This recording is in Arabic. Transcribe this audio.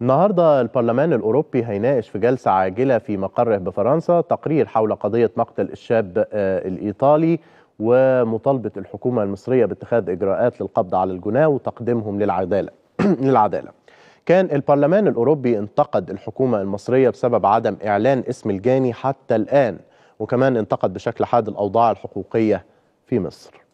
النهارده البرلمان الاوروبي هيناقش في جلسه عاجله في مقره بفرنسا تقرير حول قضيه مقتل الشاب آه، الايطالي ومطالبه الحكومه المصريه باتخاذ اجراءات للقبض على الجناه وتقديمهم للعداله للعداله كان البرلمان الاوروبي انتقد الحكومه المصريه بسبب عدم اعلان اسم الجاني حتى الان وكمان انتقد بشكل حاد الاوضاع الحقوقيه في مصر